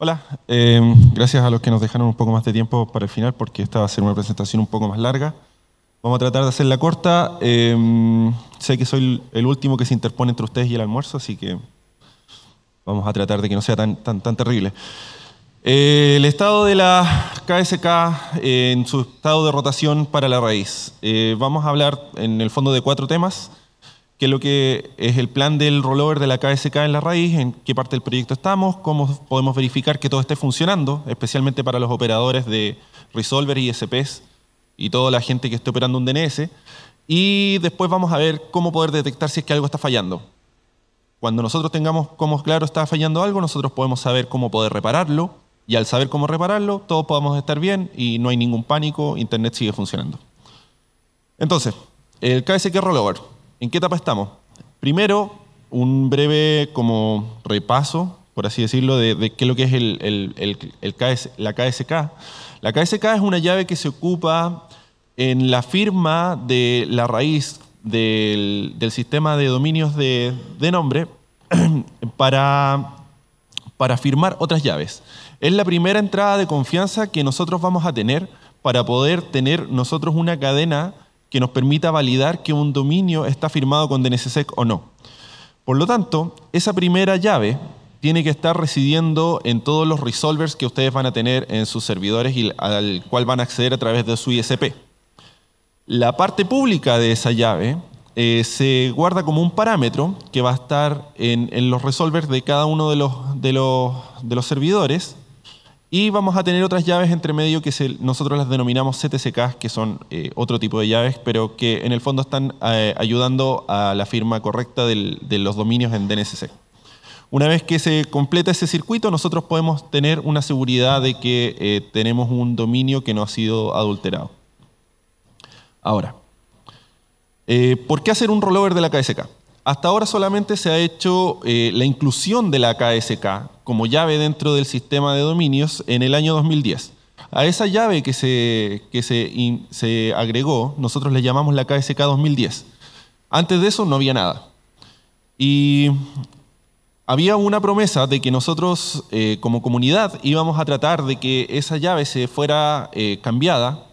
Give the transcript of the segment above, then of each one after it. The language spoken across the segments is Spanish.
Hola, em, gracias a los que nos dejaron un poco más de tiempo para el final, porque esta va a ser una presentación un poco más larga. Vamos a tratar de hacerla corta. Em, sé que soy el último que se interpone entre ustedes y el almuerzo, así que vamos a tratar de que no sea tan, tan, tan terrible. Eh, el estado de la KSK eh, en su estado de rotación para la raíz. Eh, vamos a hablar en el fondo de cuatro temas qué es lo que es el plan del rollover de la KSK en la raíz, en qué parte del proyecto estamos, cómo podemos verificar que todo esté funcionando, especialmente para los operadores de resolver y SPs y toda la gente que esté operando un DNS. Y después vamos a ver cómo poder detectar si es que algo está fallando. Cuando nosotros tengamos cómo claro está fallando algo, nosotros podemos saber cómo poder repararlo. Y al saber cómo repararlo, todos podemos estar bien y no hay ningún pánico, Internet sigue funcionando. Entonces, el KSK Rollover ¿En qué etapa estamos? Primero, un breve como repaso, por así decirlo, de, qué es lo que es el, la KSK. La KSK es una llave que se ocupa en la firma de la raíz del, sistema de dominios de, nombre para, para firmar otras llaves. Es la primera entrada de confianza que nosotros vamos a tener para poder tener nosotros una cadena que nos permita validar que un dominio está firmado con DNSSEC e o no. Por lo tanto, esa primera llave tiene que estar residiendo en todos los resolvers que ustedes van a tener en sus servidores y al cual van a acceder a través de su ISP. La parte pública de esa llave eh, se guarda como un parámetro que va a estar en, los resolvers de cada uno de los servidores y vamos a tener otras llaves entre medio que nosotros las denominamos CTCKs, que son eh, otro tipo de llaves, pero que en el fondo están eh, ayudando a la firma correcta de los dominios en DNSSEC. Una vez que se completa ese circuito, nosotros podemos tener una seguridad de que eh, tenemos un dominio que no ha sido adulterado. Ahora, ¿por qué hacer un rollover de la KSK? Hasta ahora solamente se ha hecho la inclusión de la KSK como llave dentro del sistema de dominios en el año 2010. A esa llave que se, se, agregó, nosotros le llamamos la KSK 2010. Antes de eso no había nada. Y había una promesa de que nosotros eh, como comunidad íbamos a tratar de que esa llave se fuera eh, cambiada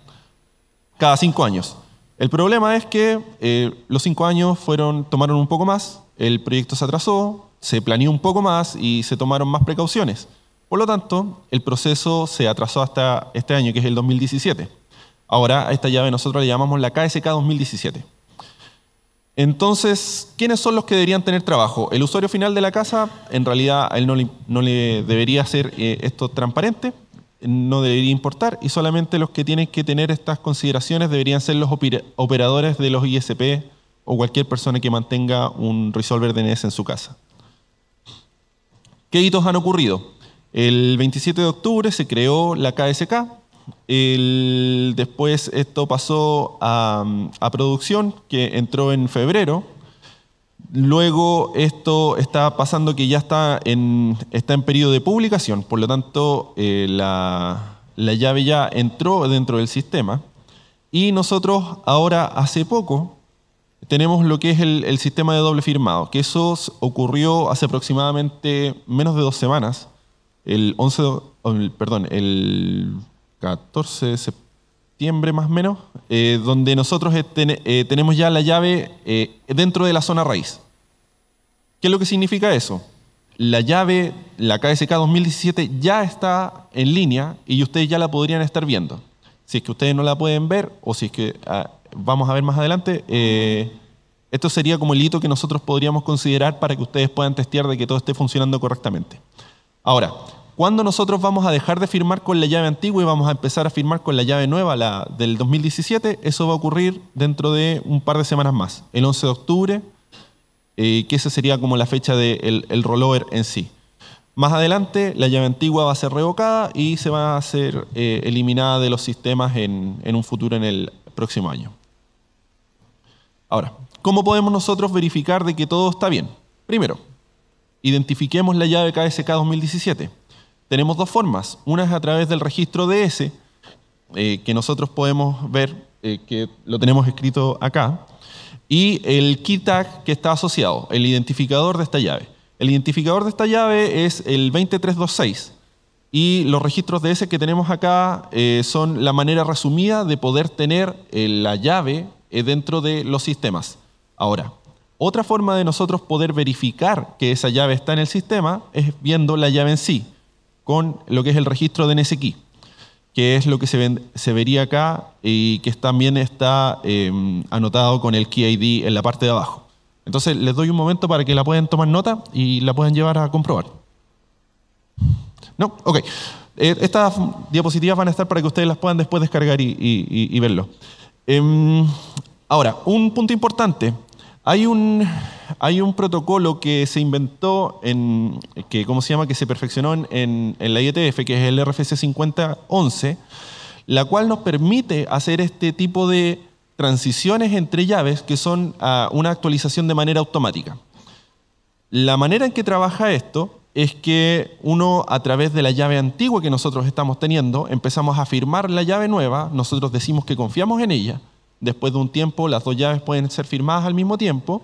cada cinco años. El problema es que eh, los cinco años fueron, tomaron un poco más, el proyecto se atrasó, se planeó un poco más y se tomaron más precauciones. Por lo tanto, el proceso se atrasó hasta este año, que es el 2017. Ahora a esta llave nosotros le llamamos la KSK 2017. Entonces, ¿quiénes son los que deberían tener trabajo? El usuario final de la casa, en realidad, a él no le, debería ser eh, esto transparente, no debería importar, y solamente los que tienen que tener estas consideraciones deberían ser los operadores de los ISP o cualquier persona que mantenga un resolver DNS en su casa. ¿Qué hitos han ocurrido? El 27 de octubre se creó la KSK. El, después esto pasó a, producción, que entró en febrero. Luego esto está pasando que ya está en, está en periodo de publicación, por lo tanto eh, la, la llave ya entró dentro del sistema. Y nosotros ahora hace poco, tenemos lo que es el, sistema de doble firmado, que eso ocurrió hace aproximadamente menos de dos semanas, el 11, perdón, el 14 de septiembre más o menos, eh, donde nosotros eh, eh, tenemos ya la llave dentro de la zona raíz. ¿Qué es lo que significa eso? La llave, la KSK 2017, ya está en línea y ustedes ya la podrían estar viendo. Si es que ustedes no la pueden ver o si es que ah, vamos a ver más adelante, eh, esto sería como el hito que nosotros podríamos considerar para que ustedes puedan testear de que todo esté funcionando correctamente. Ahora, ¿cuándo nosotros vamos a dejar de firmar con la llave antigua y vamos a empezar a firmar con la llave nueva, la del 2017? Eso va a ocurrir dentro de un par de semanas más, el 11 de octubre, eh, que esa sería como la fecha del rollover en sí. Más adelante, la llave antigua va a ser revocada y se va a ser eh, eliminada de los sistemas en un futuro en el próximo año. Ahora, ¿cómo podemos nosotros verificar de que todo está bien? Primero, identifiquemos la llave KSK 2017. Tenemos dos formas. Una es a través del registro DS, eh, que nosotros podemos ver eh, que lo tenemos escrito acá, y el key tag que está asociado, el identificador de esta llave. El identificador de esta llave es el 2326, y los registros DS que tenemos acá eh, son la manera resumida de poder tener la llave eh, dentro de los sistemas. Ahora, otra forma de nosotros poder verificar que esa llave está en el sistema es viendo la llave en sí, con lo que es el registro de NSKey, que es lo que se, vería acá y que también está em, anotado con el Key ID en la parte de abajo. Entonces les doy un momento para que la puedan tomar nota y la puedan llevar a comprobar. No, ok. Eh, estas diapositivas van a estar para que ustedes las puedan después descargar y verlo. Em, ahora, un punto importante. Hay un, hay un protocolo que se inventó, en, que, ¿cómo se llama? que se perfeccionó en, la IETF, que es el RFC 5011, la cual nos permite hacer este tipo de transiciones entre llaves que son una actualización de manera automática. La manera en que trabaja esto es que uno a través de la llave antigua que nosotros estamos teniendo, empezamos a firmar la llave nueva, nosotros decimos que confiamos en ella, después de un tiempo las dos llaves pueden ser firmadas al mismo tiempo,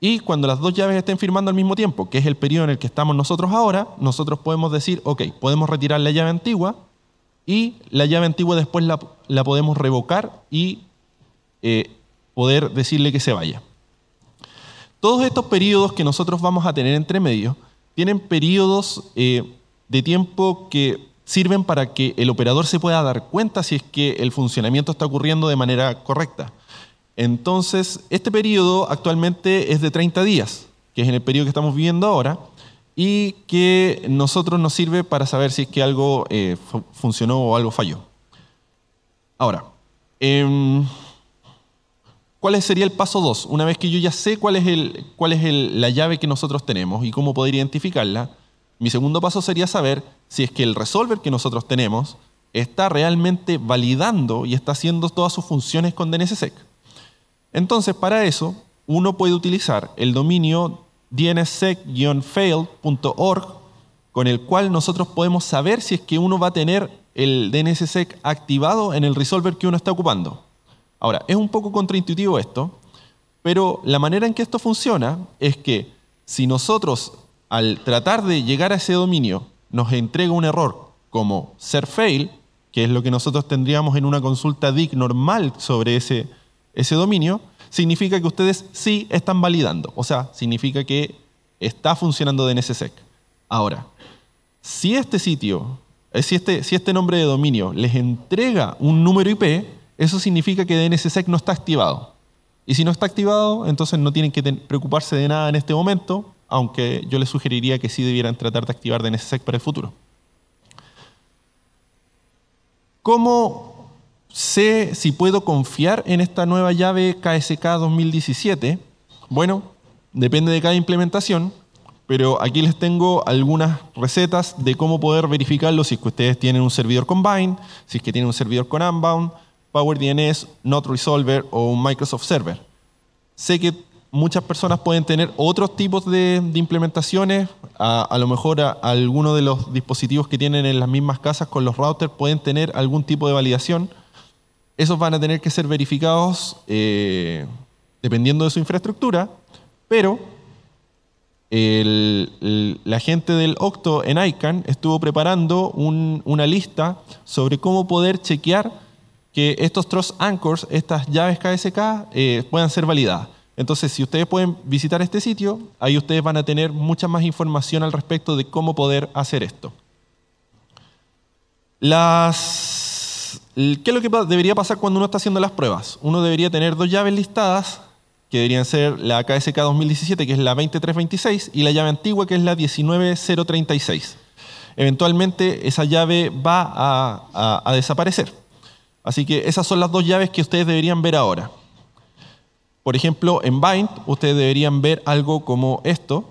y cuando las dos llaves estén firmando al mismo tiempo, que es el periodo en el que estamos nosotros ahora, nosotros podemos decir, ok, podemos retirar la llave antigua, y la llave antigua después la, podemos revocar y eh, poder decirle que se vaya. Todos estos periodos que nosotros vamos a tener entre medio, tienen periodos eh, de tiempo que sirven para que el operador se pueda dar cuenta si es que el funcionamiento está ocurriendo de manera correcta. Entonces, este periodo actualmente es de 30 días, que es en el periodo que estamos viviendo ahora, y que nosotros nos sirve para saber si es que algo eh, funcionó o algo falló. Ahora, em, ¿Cuál sería el paso dos? Una vez que yo ya sé cuál es, el, la llave que nosotros tenemos y cómo poder identificarla, mi segundo paso sería saber si es que el resolver que nosotros tenemos está realmente validando y está haciendo todas sus funciones con DNSSEC. Entonces, para eso, uno puede utilizar el dominio dnssec failorg con el cual nosotros podemos saber si es que uno va a tener el DNSSEC activado en el resolver que uno está ocupando. Ahora, es un poco contraintuitivo esto, pero la manera en que esto funciona es que si nosotros al tratar de llegar a ese dominio nos entrega un error como ser fail, que es lo que nosotros tendríamos en una consulta DIC normal sobre ese, ese dominio, significa que ustedes sí están validando, o sea, significa que está funcionando DNSSEC. Ahora, si este sitio, eh, este, si este nombre de dominio les entrega un número IP, eso significa que DNSSEC e no está activado. Y si no está activado, entonces no tienen que preocuparse de nada en este momento, aunque yo les sugeriría que sí debieran tratar de activar DNSSEC e para el futuro. ¿Cómo sé si puedo confiar en esta nueva llave KSK 2017? Bueno, depende de cada implementación, pero aquí les tengo algunas recetas de cómo poder verificarlo si es que ustedes tienen un servidor con BIND, si es que tienen un servidor con Unbound, Power DNS, Not Resolver o un Microsoft Server. Sé que muchas personas pueden tener otros tipos de, implementaciones, a, lo mejor algunos de los dispositivos que tienen en las mismas casas con los routers pueden tener algún tipo de validación. Esos van a tener que ser verificados eh, dependiendo de su infraestructura, pero la gente del Octo en ICANN estuvo preparando una lista sobre cómo poder chequear que estos Trust Anchors, estas llaves KSK, eh, puedan ser validadas. Entonces, si ustedes pueden visitar este sitio, ahí ustedes van a tener mucha más información al respecto de cómo poder hacer esto. Las... ¿Qué es lo que debería pasar cuando uno está haciendo las pruebas? Uno debería tener dos llaves listadas, que deberían ser la KSK 2017, que es la 2326, y la llave antigua, que es la 19036. Eventualmente, esa llave va a desaparecer. Así que esas son las dos llaves que ustedes deberían ver ahora. Por ejemplo, en bind ustedes deberían ver algo como esto,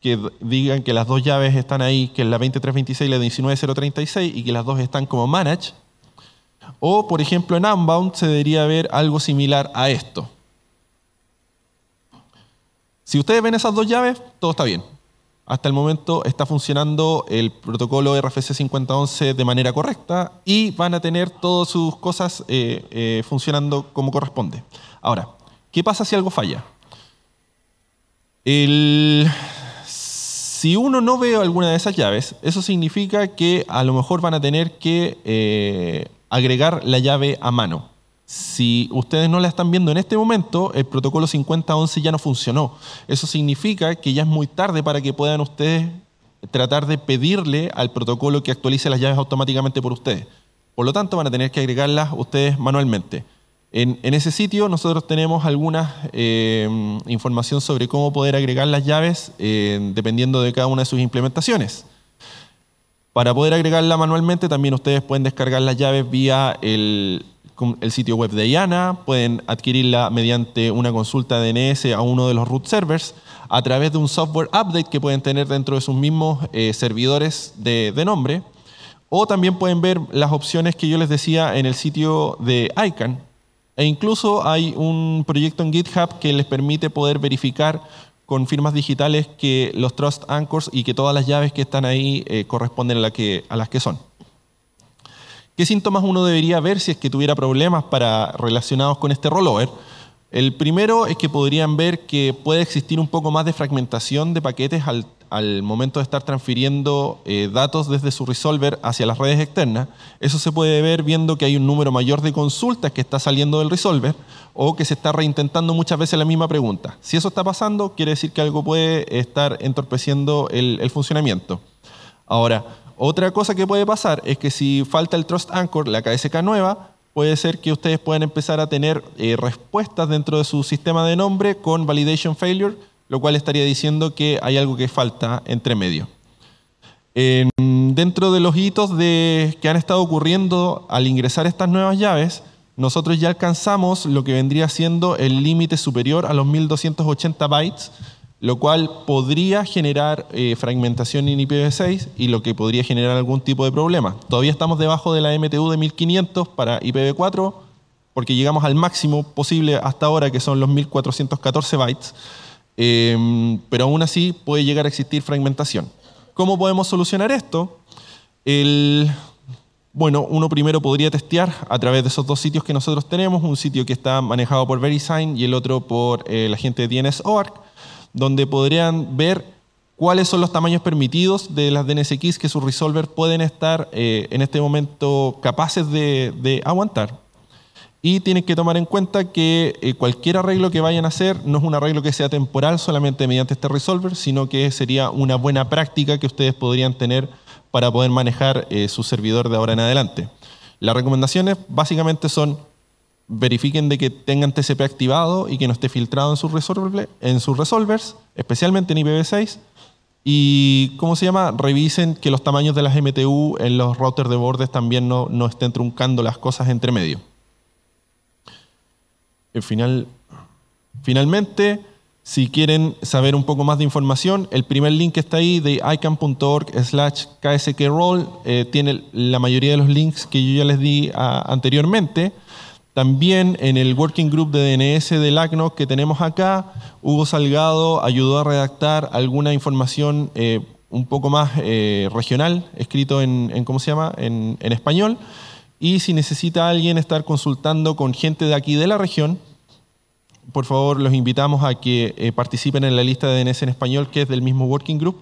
que digan que las dos llaves están ahí, que es la 2326 y la 19036 y que las dos están como manage. O, por ejemplo, en Unbound se debería ver algo similar a esto. Si ustedes ven esas dos llaves, todo está bien. Hasta el momento está funcionando el protocolo RFC 5011 de manera correcta y van a tener todas sus cosas eh, eh, funcionando como corresponde. Ahora, ¿qué pasa si algo falla? si uno no ve alguna de esas llaves, eso significa que a lo mejor van a tener que eh, agregar la llave a mano. Si ustedes no la están viendo en este momento, el protocolo 5011 ya no funcionó. Eso significa que ya es muy tarde para que puedan ustedes tratar de pedirle al protocolo que actualice las llaves automáticamente por ustedes. Por lo tanto, van a tener que agregarlas ustedes manualmente. En, ese sitio nosotros tenemos alguna eh, información sobre cómo poder agregar las llaves eh, dependiendo de cada una de sus implementaciones. Para poder agregarla manualmente también ustedes pueden descargar las llaves vía el, el sitio web de IANA, pueden adquirirla mediante una consulta DNS a uno de los root servers, a través de un software update que pueden tener dentro de sus mismos eh, servidores de, nombre, o también pueden ver las opciones que yo les decía en el sitio de ICANN. E incluso hay un proyecto en GitHub que les permite poder verificar con firmas digitales que los Trust Anchors y que todas las llaves que están ahí eh, corresponden a las que son. ¿Qué síntomas uno debería ver si es que tuviera problemas para, relacionados con este rollover? El primero es que podrían ver que puede existir un poco más de fragmentación de paquetes al, momento de estar transfiriendo eh, datos desde su resolver hacia las redes externas. Eso se puede ver viendo que hay un número mayor de consultas que está saliendo del resolver o que se está reintentando muchas veces la misma pregunta. Si eso está pasando, quiere decir que algo puede estar entorpeciendo el, el funcionamiento. Ahora, otra cosa que puede pasar es que si falta el Trust Anchor, la KSK nueva, puede ser que ustedes puedan empezar a tener eh, respuestas dentro de su sistema de nombre con validation failure, lo cual estaría diciendo que hay algo que falta entre medio. dentro de los hitos que han estado ocurriendo al ingresar estas nuevas llaves, nosotros ya alcanzamos lo que vendría siendo el límite superior a los 1280 bytes lo cual podría generar eh, fragmentación en IPv6 y lo que podría generar algún tipo de problema. Todavía estamos debajo de la MTU de 1500 para IPv4, porque llegamos al máximo posible hasta ahora, que son los 1414 bytes, em, pero aún así puede llegar a existir fragmentación. ¿Cómo podemos solucionar esto? bueno, uno primero podría testear a través de esos dos sitios que nosotros tenemos, un sitio que está manejado por VeriSign y el otro por eh, la gente de DNS.org donde podrían ver cuáles son los tamaños permitidos de las DNSX que sus resolvers pueden estar eh, en este momento capaces de, aguantar. Y tienen que tomar en cuenta que eh, cualquier arreglo que vayan a hacer no es un arreglo que sea temporal solamente mediante este resolver, sino que sería una buena práctica que ustedes podrían tener para poder manejar eh, su servidor de ahora en adelante. Las recomendaciones básicamente son verifiquen de que tengan TCP activado y que no esté filtrado en sus, en sus resolvers, especialmente en IPv6. Y, ¿cómo se llama? Revisen que los tamaños de las MTU en los routers de bordes también no, no estén truncando las cosas entre medio. El final, finalmente, si quieren saber un poco más de información, el primer link que está ahí de icam.org slash ksk eh, tiene la mayoría de los links que yo ya les di ah, anteriormente. También en el Working Group de DNS del ACNOC que tenemos acá, Hugo Salgado ayudó a redactar alguna información eh, un poco más eh, regional, escrito en, ¿cómo se llama?, en, español. Y si necesita alguien estar consultando con gente de aquí de la región, por favor los invitamos a que eh, participen en la lista de DNS en español, que es del mismo Working Group.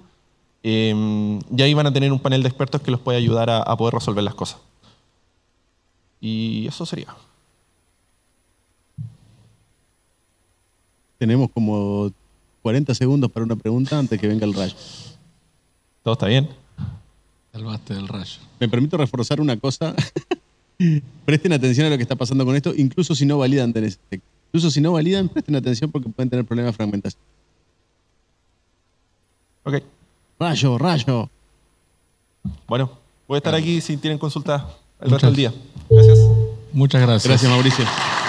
y ahí van a tener un panel de expertos que los puede ayudar a poder resolver las cosas. Y eso sería. tenemos como 40 segundos para una pregunta antes que venga el rayo. ¿Todo está bien? Salvaste del rayo. Me permito reforzar una cosa. presten atención a lo que está pasando con esto, incluso si no validan este- Incluso si no validan, presten atención porque pueden tener problemas de fragmentación. Ok. Rayo, rayo. Bueno, voy a estar aquí si tienen consulta el resto del día. Gracias. Muchas gracias. Gracias, Mauricio.